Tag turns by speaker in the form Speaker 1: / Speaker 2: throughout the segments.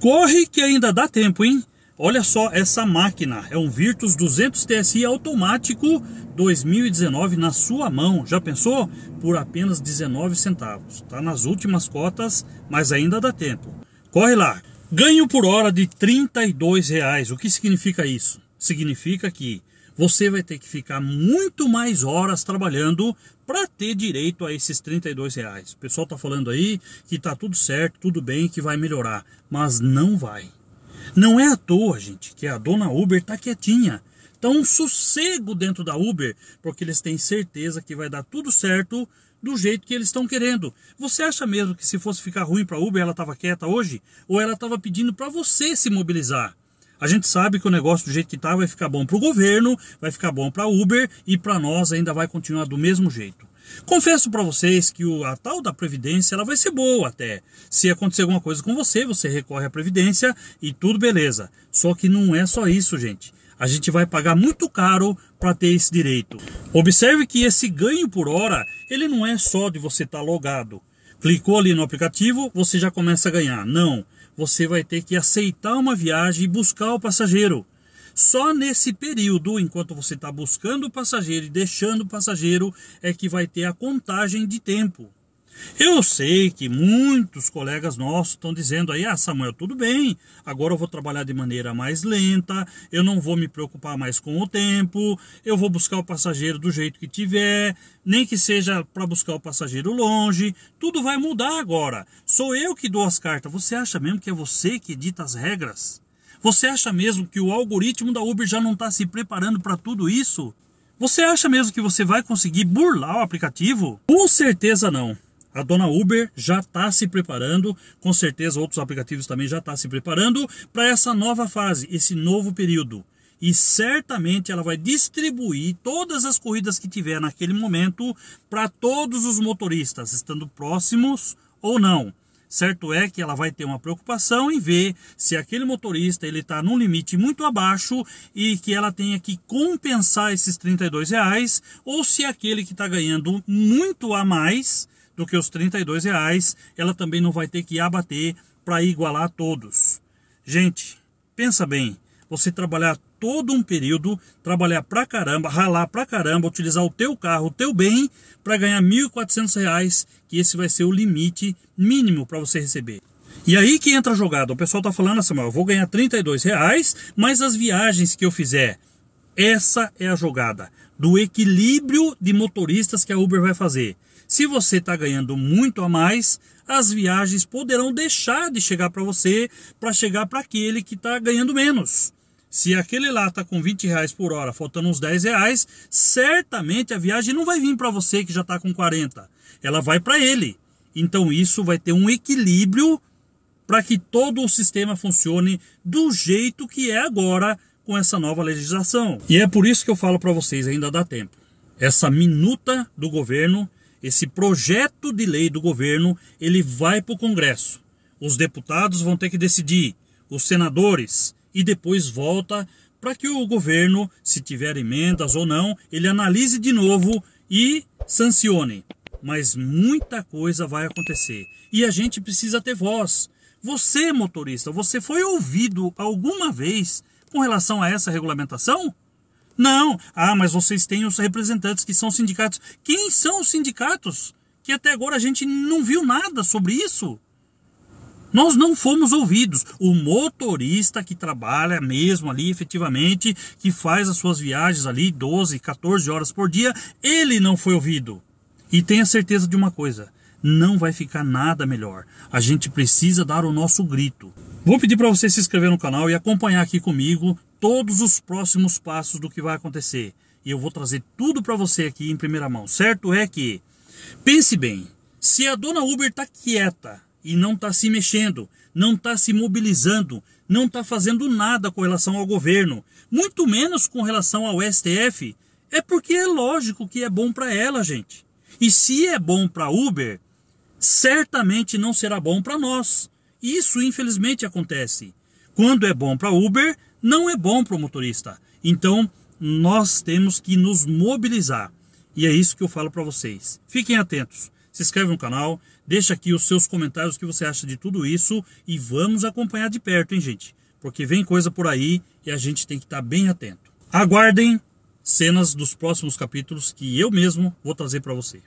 Speaker 1: Corre que ainda dá tempo, hein? Olha só essa máquina, é um Virtus 200 TSI automático 2019 na sua mão. Já pensou? Por apenas 19 centavos. Tá nas últimas cotas, mas ainda dá tempo. Corre lá. Ganho por hora de R$ reais. O que significa isso? Significa que você vai ter que ficar muito mais horas trabalhando para ter direito a esses 32 reais. O pessoal está falando aí que está tudo certo, tudo bem, que vai melhorar, mas não vai. Não é à toa, gente, que a dona Uber está quietinha. Está um sossego dentro da Uber, porque eles têm certeza que vai dar tudo certo do jeito que eles estão querendo. Você acha mesmo que se fosse ficar ruim para a Uber, ela estava quieta hoje? Ou ela estava pedindo para você se mobilizar? A gente sabe que o negócio do jeito que está vai ficar bom para o governo, vai ficar bom para Uber e para nós ainda vai continuar do mesmo jeito. Confesso para vocês que o, a tal da previdência ela vai ser boa até. Se acontecer alguma coisa com você, você recorre à previdência e tudo beleza. Só que não é só isso, gente. A gente vai pagar muito caro para ter esse direito. Observe que esse ganho por hora, ele não é só de você estar tá logado. Clicou ali no aplicativo, você já começa a ganhar. Não você vai ter que aceitar uma viagem e buscar o passageiro. Só nesse período, enquanto você está buscando o passageiro e deixando o passageiro, é que vai ter a contagem de tempo. Eu sei que muitos colegas nossos estão dizendo aí, ah, Samuel, tudo bem, agora eu vou trabalhar de maneira mais lenta, eu não vou me preocupar mais com o tempo, eu vou buscar o passageiro do jeito que tiver, nem que seja para buscar o passageiro longe, tudo vai mudar agora. Sou eu que dou as cartas. Você acha mesmo que é você que edita as regras? Você acha mesmo que o algoritmo da Uber já não está se preparando para tudo isso? Você acha mesmo que você vai conseguir burlar o aplicativo? Com certeza não. A dona Uber já está se preparando, com certeza outros aplicativos também já estão tá se preparando para essa nova fase, esse novo período. E certamente ela vai distribuir todas as corridas que tiver naquele momento para todos os motoristas, estando próximos ou não. Certo é que ela vai ter uma preocupação em ver se aquele motorista ele está num limite muito abaixo e que ela tenha que compensar esses 32 reais ou se aquele que está ganhando muito a mais do que os R$ 32,00, ela também não vai ter que abater para igualar a todos. Gente, pensa bem, você trabalhar todo um período, trabalhar pra caramba, ralar pra caramba, utilizar o teu carro, o teu bem, para ganhar R$ 1.400, que esse vai ser o limite mínimo para você receber. E aí que entra a jogada. O pessoal tá falando assim, eu vou ganhar 32 reais, mas as viagens que eu fizer. Essa é a jogada do equilíbrio de motoristas que a Uber vai fazer. Se você está ganhando muito a mais, as viagens poderão deixar de chegar para você para chegar para aquele que está ganhando menos. Se aquele lá está com 20 reais por hora, faltando uns 10 reais, certamente a viagem não vai vir para você que já está com 40. Ela vai para ele. Então isso vai ter um equilíbrio para que todo o sistema funcione do jeito que é agora com essa nova legislação. E é por isso que eu falo para vocês, ainda dá tempo. Essa minuta do governo esse projeto de lei do governo ele vai para o Congresso. Os deputados vão ter que decidir, os senadores, e depois volta para que o governo, se tiver emendas ou não, ele analise de novo e sancione. Mas muita coisa vai acontecer e a gente precisa ter voz. Você, motorista, você foi ouvido alguma vez com relação a essa regulamentação? Não. Ah, mas vocês têm os representantes que são sindicatos. Quem são os sindicatos? Que até agora a gente não viu nada sobre isso. Nós não fomos ouvidos. O motorista que trabalha mesmo ali efetivamente, que faz as suas viagens ali 12, 14 horas por dia, ele não foi ouvido. E tenha certeza de uma coisa: não vai ficar nada melhor. A gente precisa dar o nosso grito. Vou pedir para você se inscrever no canal e acompanhar aqui comigo todos os próximos passos do que vai acontecer. E eu vou trazer tudo para você aqui em primeira mão. Certo é que, pense bem, se a dona Uber está quieta e não está se mexendo, não está se mobilizando, não está fazendo nada com relação ao governo, muito menos com relação ao STF, é porque é lógico que é bom para ela, gente. E se é bom para Uber, certamente não será bom para nós. Isso, infelizmente, acontece. Quando é bom para Uber, não é bom para o motorista. Então, nós temos que nos mobilizar. E é isso que eu falo para vocês. Fiquem atentos. Se inscreve no canal, deixa aqui os seus comentários, o que você acha de tudo isso e vamos acompanhar de perto, hein, gente? Porque vem coisa por aí e a gente tem que estar tá bem atento. Aguardem cenas dos próximos capítulos que eu mesmo vou trazer para você.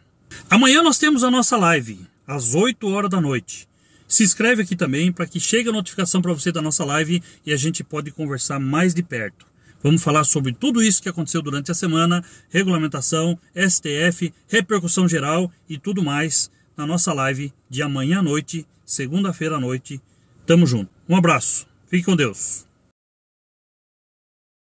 Speaker 1: Amanhã nós temos a nossa live às 8 horas da noite. Se inscreve aqui também para que chegue a notificação para você da nossa live e a gente pode conversar mais de perto. Vamos falar sobre tudo isso que aconteceu durante a semana, regulamentação, STF, repercussão geral e tudo mais na nossa live de amanhã à noite, segunda-feira à noite. Tamo junto. Um abraço. Fique com Deus.